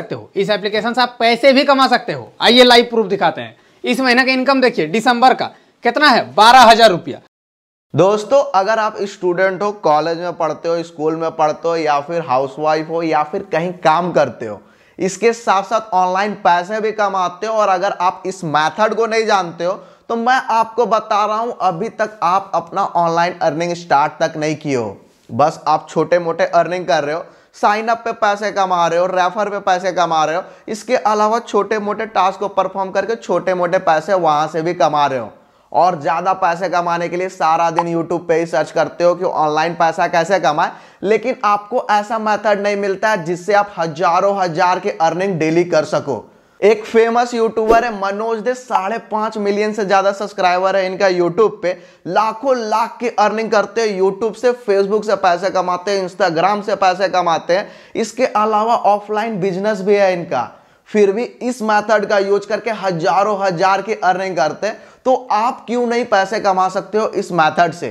सकते हो इस एप्लीकेशन से आप पैसे भी कमा सकते हो आइए लाइव प्रूफ दिखाते हैं इस महीने का इनकम देखिए दिसंबर का कितना है बारह हजार रुपया दोस्तों अगर आप स्टूडेंट हो कॉलेज में पढ़ते हो स्कूल में पढ़ते हो या फिर हाउसवाइफ हो या फिर कहीं काम करते हो इसके साथ साथ ऑनलाइन पैसे भी कमाते हो और अगर आप इस मेथड को नहीं जानते हो तो मैं आपको बता रहा हूं अभी तक आप अपना ऑनलाइन अर्निंग स्टार्ट तक नहीं किए हो बस आप छोटे मोटे अर्निंग कर रहे हो साइन अप पे पैसे कमा रहे हो रेफर पे पैसे कमा रहे हो इसके अलावा छोटे मोटे टास्क को परफॉर्म करके छोटे मोटे पैसे वहाँ से भी कमा रहे हो और ज़्यादा पैसे कमाने के लिए सारा दिन यूट्यूब पे ही सर्च करते हो कि ऑनलाइन पैसा कैसे कमाए लेकिन आपको ऐसा मेथड नहीं मिलता है जिससे आप हजारों हजार की अर्निंग डेली कर सको एक फेमस यूट्यूबर है मनोज दे साढ़े पांच मिलियन से ज्यादा सब्सक्राइबर है इनका यूट्यूब पे लाखों लाख की अर्निंग करते हैं यूट्यूब से फेसबुक से पैसे कमाते हैं इंस्टाग्राम से पैसे कमाते हैं इसके अलावा ऑफलाइन बिजनेस भी है इनका फिर भी इस मेथड का यूज करके हजारों हजार की अर्निंग करते हैं तो आप क्यों नहीं पैसे कमा सकते हो इस मेथड से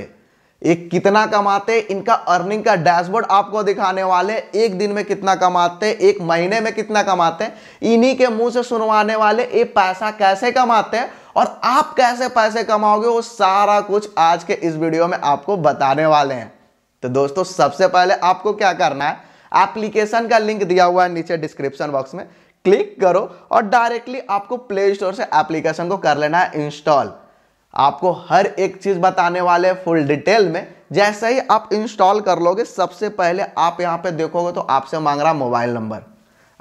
ये कितना कमाते इनका अर्निंग का डैशबोर्ड आपको दिखाने वाले एक दिन में कितना कमाते एक महीने में कितना कमाते इन्हीं के मुंह से सुनवाने वाले ये पैसा कैसे कमाते हैं और आप कैसे पैसे कमाओगे वो सारा कुछ आज के इस वीडियो में आपको बताने वाले हैं तो दोस्तों सबसे पहले आपको क्या करना है एप्लीकेशन का लिंक दिया हुआ है नीचे डिस्क्रिप्शन बॉक्स में क्लिक करो और डायरेक्टली आपको प्ले स्टोर से एप्लीकेशन को कर लेना है इंस्टॉल आपको हर एक चीज़ बताने वाले फुल डिटेल में जैसे ही आप इंस्टॉल कर लोगे सबसे पहले आप यहाँ पे देखोगे तो आपसे मांग रहा मोबाइल नंबर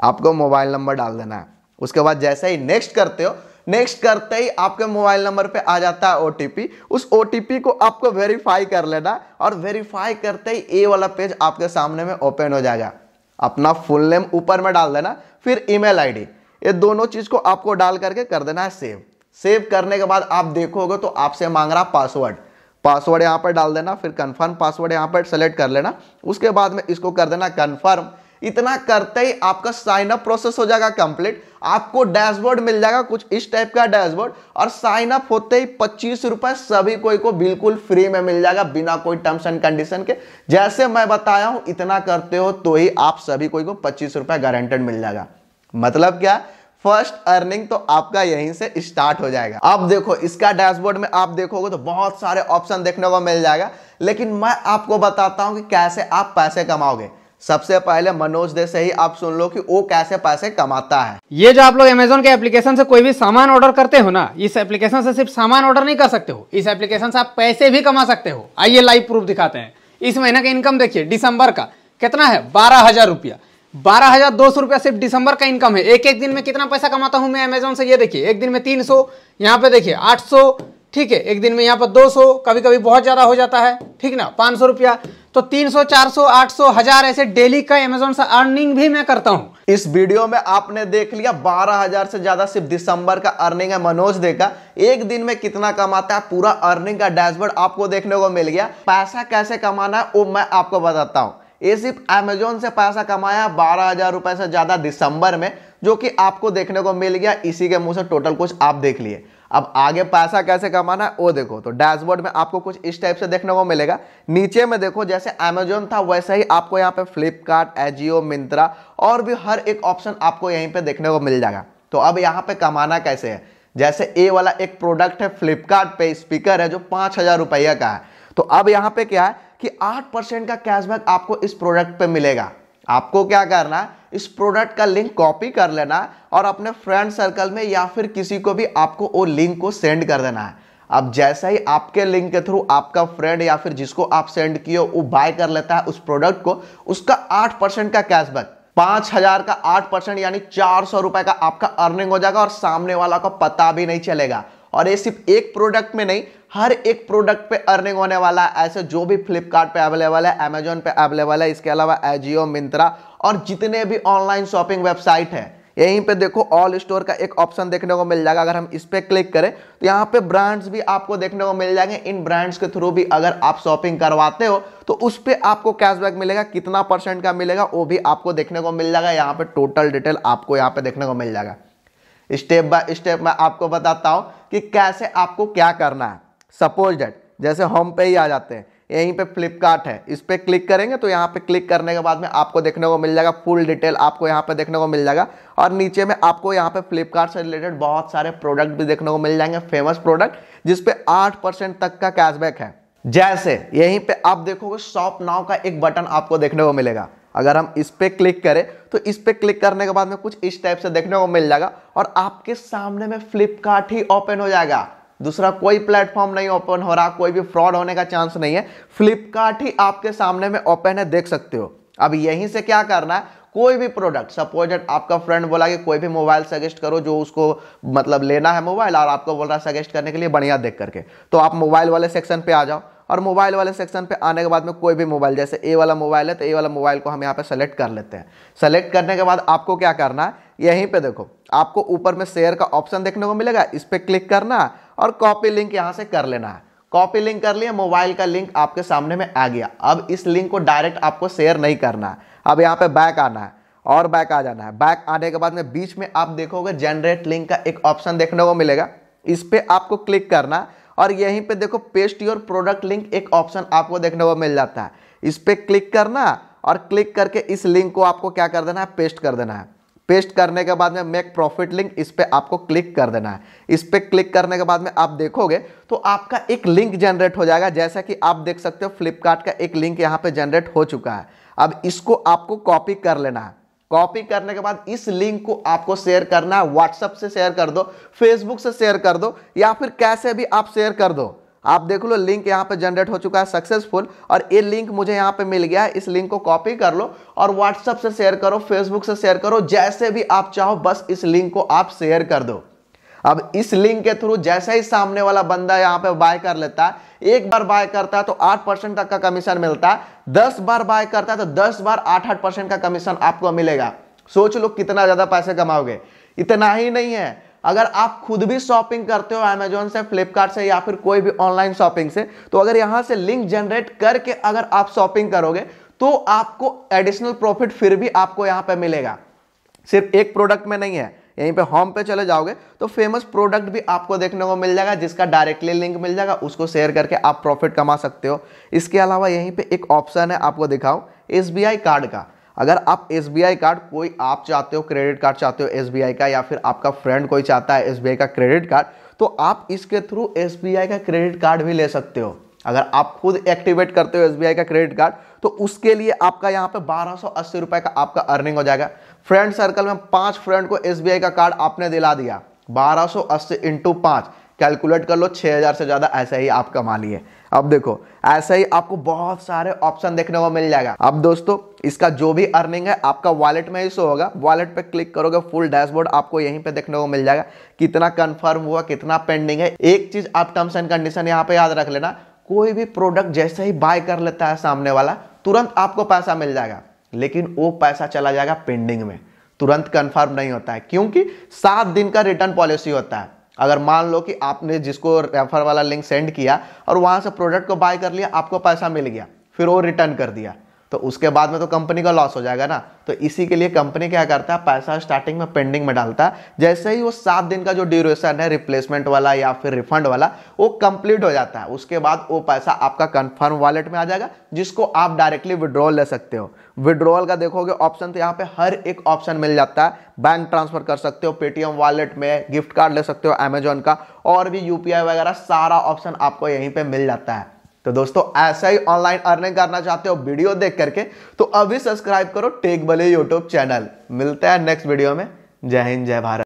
आपको मोबाइल नंबर डाल देना है उसके बाद जैसे ही नेक्स्ट करते हो नेक्स्ट करते ही आपके मोबाइल नंबर पे आ जाता है ओ उस ओ को आपको वेरीफाई कर लेना और वेरीफाई करते ही ए वाला पेज आपके सामने में ओपन हो जाएगा अपना फुल नेम ऊपर में डाल देना फिर ईमेल आईडी ये दोनों चीज़ को आपको डाल करके कर देना है सेव सेव करने के बाद आप देखोगे तो आपसे मांग रहा पासवर्ड पासवर्ड यहाँ पर डाल देना फिर कन्फर्म पासवर्ड यहाँ पर सेलेक्ट कर लेना उसके बाद में इसको कर देना कन्फर्म इतना करते ही आपका साइन अप प्रोसेस हो जाएगा कंप्लीट आपको डैशबोर्ड मिल जाएगा कुछ इस टाइप का डैशबोर्ड और साइन अप होते ही पच्चीस रुपए सभी कोई को बिल्कुल फ्री में मिल जाएगा बिना कोई टर्म्स एंड कंडीशन के जैसे मैं बताया हूं इतना करते हो तो ही आप सभी कोई को पच्चीस रुपए गारंटेड मिल जाएगा मतलब क्या फर्स्ट अर्निंग तो आपका यहीं से स्टार्ट हो जाएगा आप देखो इसका डैशबोर्ड में आप देखोगे तो बहुत सारे ऑप्शन देखने को मिल जाएगा लेकिन मैं आपको बताता हूं कि कैसे आप पैसे कमाओगे सबसे पहले मनोज दे से ही आप सुन लो कि वो कैसे पैसे कमाता है ये जो आप लोग अमेजोन के एप्लीकेशन से कोई भी सामान ऑर्डर करते हो ना इस एप्लीकेशन से सिर्फ सामान ऑर्डर नहीं कर सकते हो इस एप्लीकेशन से आप पैसे भी कमा सकते हो आइए लाइव प्रूफ दिखाते हैं इस महीने का इनकम देखिए दिसंबर का कितना है बारह हजार रुपया बारह हजार दो सौ रुपया सिर्फ दिसंबर का इनकम है एक एक दिन में कितना पैसा कमाता हूं मैं अमेजोन से ये देखिए एक दिन में तीन सौ यहाँ पे देखिए आठ सौ ठीक है एक दिन में यहाँ पर दो सौ कभी कभी बहुत ज़्यादा हो जाता है ठीक ना पांच सौ रुपया तो तीन सौ चार सौ आठ सौ हजार ऐसे डेली का अमेजोन से अर्निंग भी मैं करता हूँ इस वीडियो में आपने देख लिया बारह हजार से ज्यादा सिर्फ दिसंबर का अर्निंग है मनोज देखा एक दिन में कितना कमाता है पूरा अर्निंग का डैशबोर्ड आपको देखने को मिल गया पैसा कैसे कमाना है वो मैं आपको बताता हूँ ये सिर्फ अमेजोन से पैसा कमाया बारह हजार रुपए से ज़्यादा दिसंबर में जो कि आपको देखने को मिल गया इसी के मुंह से टोटल कुछ आप देख लिए अब आगे पैसा कैसे कमाना है वो देखो तो डैशबोर्ड में आपको कुछ इस टाइप से देखने को मिलेगा नीचे में देखो जैसे अमेजोन था वैसे ही आपको यहाँ पे फ्लिपकार्ट एजियो मिंत्रा और भी हर एक ऑप्शन आपको यहीं पे देखने को मिल जाएगा तो अब यहाँ पे कमाना कैसे है जैसे ए वाला एक प्रोडक्ट है फ्लिपकार्ट स्पीकर है जो पाँच हज़ार रुपये का है तो अब यहाँ पे क्या है कि 8 परसेंट का कैशबैक आपको इस प्रोडक्ट पे मिलेगा आपको क्या करना है इस प्रोडक्ट का लिंक कॉपी कर लेना और अपने फ्रेंड सर्कल में या फिर किसी को भी आपको वो लिंक को सेंड कर देना है अब जैसा ही आपके लिंक के थ्रू आपका फ्रेंड या फिर जिसको आप सेंड किए वो बाय कर लेता है उस प्रोडक्ट को उसका आठ परसेंट का कैशबैक पाँच हजार का आठ परसेंट यानी चार सौ रुपए का आपका अर्निंग हो जाएगा और सामने वाला को पता भी नहीं चलेगा और ये सिर्फ एक प्रोडक्ट में नहीं हर एक प्रोडक्ट पे अर्निंग होने वाला है ऐसे जो भी फ्लिपकार्ट पे अवेलेबल है अमेजोन पे अवेलेबल है इसके अलावा एजियो मिंत्रा और जितने भी ऑनलाइन शॉपिंग वेबसाइट है यहीं पे देखो ऑल स्टोर का एक ऑप्शन देखने को मिल जाएगा अगर हम इस पर क्लिक करें तो यहाँ पे ब्रांड्स भी आपको देखने को मिल जाएंगे इन ब्रांड्स के थ्रू भी अगर आप शॉपिंग करवाते हो तो उस पर आपको कैशबैक मिलेगा कितना परसेंट का मिलेगा वो भी आपको देखने को मिल जाएगा यहाँ पे टोटल डिटेल आपको यहाँ पे देखने को मिल जाएगा स्टेप बाय स्टेप मैं आपको बताता हूँ कि कैसे आपको क्या करना है सपोज डेट जैसे होम पे ही आ जाते हैं यहीं पे फ्लिपकार्ट है इस पर क्लिक करेंगे तो यहाँ पे क्लिक करने के बाद में आपको देखने को मिल जाएगा फुल डिटेल आपको यहाँ पे देखने को मिल जाएगा और नीचे में आपको यहाँ पे फ्लिपकार्ट से रिलेटेड बहुत सारे प्रोडक्ट भी देखने को मिल जाएंगे फेमस प्रोडक्ट जिसपे आठ परसेंट तक का कैशबैक है जैसे यहीं पे आप देखोगे शॉप नाव का एक बटन आपको देखने को मिलेगा अगर हम इस पर क्लिक करें तो इस पर क्लिक करने के बाद में कुछ इस टाइप से देखने को मिल जाएगा और आपके सामने में फ्लिपकार्ट ही ओपन हो जाएगा दूसरा कोई प्लेटफॉर्म नहीं ओपन हो रहा कोई भी फ्रॉड होने का चांस नहीं है फ्लिपकार्ट ही आपके सामने में ओपन है देख सकते हो अब यहीं से क्या करना है कोई भी प्रोडक्ट सपोज आपका फ्रेंड बोला कि कोई भी मोबाइल सजेस्ट करो जो उसको मतलब लेना है मोबाइल और आपको बोल रहा है सजेस्ट करने के लिए बढ़िया देख करके तो आप मोबाइल वाले सेक्शन पे आ जाओ और मोबाइल वाले सेक्शन पे आने के बाद में कोई भी मोबाइल जैसे ए वाला मोबाइल है तो ए वाला मोबाइल को हम यहाँ पे सेलेक्ट कर लेते हैं सेलेक्ट करने के बाद आपको क्या करना है यहीं पे देखो आपको ऊपर में शेयर का ऑप्शन देखने को मिलेगा इस पर क्लिक करना और कॉपी लिंक यहाँ से कर लेना है कॉपी लिंक कर लिया मोबाइल का लिंक आपके सामने में आ गया अब इस लिंक को डायरेक्ट आपको शेयर नहीं करना है अब यहाँ पे बैक आना है और बैक आ जाना है बैक आने के बाद में बीच में आप देखोगे जनरेट लिंक का एक ऑप्शन देखने को मिलेगा इस पर आपको क्लिक करना और यहीं पे देखो पेस्ट योर प्रोडक्ट लिंक एक ऑप्शन आपको देखने को मिल जाता है इस पर क्लिक करना और क्लिक करके इस लिंक को आपको क्या कर देना है पेस्ट कर देना है पेस्ट करने के बाद में मेक प्रॉफिट लिंक इस पर आपको क्लिक कर देना है इस पर क्लिक करने के बाद में आप देखोगे तो आपका एक लिंक जनरेट हो जाएगा जैसा कि आप देख सकते हो फ्लिपकार्ट का एक लिंक यहाँ पे जनरेट हो चुका है अब इसको आपको कॉपी कर लेना है कॉपी करने के बाद इस लिंक को आपको शेयर करना है व्हाट्सएप से शेयर कर दो फेसबुक से शेयर कर दो या फिर कैसे भी आप शेयर कर दो आप देख लो लिंक यहाँ पे जनरेट हो चुका है सक्सेसफुल और ये लिंक मुझे यहाँ पे मिल गया है इस लिंक को कॉपी कर लो और व्हाट्सएप से शेयर करो फेसबुक से शेयर करो जैसे भी आप चाहो बस इस लिंक को आप शेयर कर दो अब इस लिंक के थ्रू जैसे ही सामने वाला बंदा यहाँ पे बाय कर लेता है एक बार बाय करता है तो आठ परसेंट तक का कमीशन मिलता है दस बार बाय करता है तो दस बार आठ आठ परसेंट का कमीशन आपको मिलेगा सोच लो कितना ज़्यादा पैसे कमाओगे इतना ही नहीं है अगर आप खुद भी शॉपिंग करते हो अमेजोन से फ्लिपकार्ट से या फिर कोई भी ऑनलाइन शॉपिंग से तो अगर यहाँ से लिंक जनरेट करके अगर आप शॉपिंग करोगे तो आपको एडिशनल प्रॉफिट फिर भी आपको यहाँ पे मिलेगा सिर्फ एक प्रोडक्ट में नहीं है यहीं पे होम पे चले जाओगे तो फेमस प्रोडक्ट भी आपको देखने को मिल जाएगा जिसका डायरेक्टली लिंक मिल जाएगा उसको शेयर करके आप प्रॉफिट कमा सकते हो इसके अलावा यहीं पे एक ऑप्शन है आपको दिखाओ एस कार्ड का अगर आप एस कार्ड कोई आप चाहते हो क्रेडिट कार्ड चाहते हो एस का या फिर आपका फ्रेंड कोई चाहता है एस का क्रेडिट कार्ड तो आप इसके थ्रू एस का क्रेडिट कार्ड भी ले सकते हो अगर आप खुद एक्टिवेट करते हो एस का क्रेडिट कार्ड तो उसके लिए आपका यहाँ पे बारह सौ का आपका अर्निंग हो जाएगा फ्रेंड सर्कल में पांच फ्रेंड को एस का कार्ड आपने दिला दिया बारह सौ अस्सी इंटू पाँच कैलकुलेट कर लो 6000 से ज़्यादा ऐसे ही आप कमा लिए अब देखो ऐसे ही आपको बहुत सारे ऑप्शन देखने को मिल जाएगा अब दोस्तों इसका जो भी अर्निंग है आपका वॉलेट में ही शो होगा वॉलेट पे क्लिक करोगे फुल डैशबोर्ड आपको यहीं पे देखने को मिल जाएगा कितना कंफर्म हुआ कितना पेंडिंग है एक चीज़ आप टर्म्स एंड कंडीशन यहाँ पे याद रख लेना कोई भी प्रोडक्ट जैसे ही बाय कर लेता है सामने वाला तुरंत आपको पैसा मिल जाएगा लेकिन वो पैसा चला जाएगा पेंडिंग में तुरंत कंफर्म नहीं होता है क्योंकि सात दिन का रिटर्न पॉलिसी होता है अगर मान लो कि आपने जिसको रेफर वाला लिंक सेंड किया और वहाँ से प्रोडक्ट को बाय कर लिया आपको पैसा मिल गया फिर वो रिटर्न कर दिया तो उसके बाद में तो कंपनी का लॉस हो जाएगा ना तो इसी के लिए कंपनी क्या करता है पैसा स्टार्टिंग में पेंडिंग में डालता है जैसे ही वो सात दिन का जो ड्यूरेशन है रिप्लेसमेंट वाला या फिर रिफंड वाला वो कंप्लीट हो जाता है उसके बाद वो पैसा आपका कन्फर्म वॉलेट में आ जाएगा जिसको आप डायरेक्टली विड्रॉल ले सकते हो विड्रॉल का देखोगे ऑप्शन तो यहाँ पे हर एक ऑप्शन मिल जाता है बैंक ट्रांसफर कर सकते हो पेटीएम वॉलेट में गिफ्ट कार्ड ले सकते हो अमेजोन का और भी यूपीआई वगैरह सारा ऑप्शन आपको यहीं पर मिल जाता है तो दोस्तों ऐसा ही ऑनलाइन अर्निंग करना चाहते हो वीडियो देख करके तो अभी सब्सक्राइब करो टेक बले यूट्यूब चैनल मिलते हैं नेक्स्ट वीडियो में जय हिंद जय भारत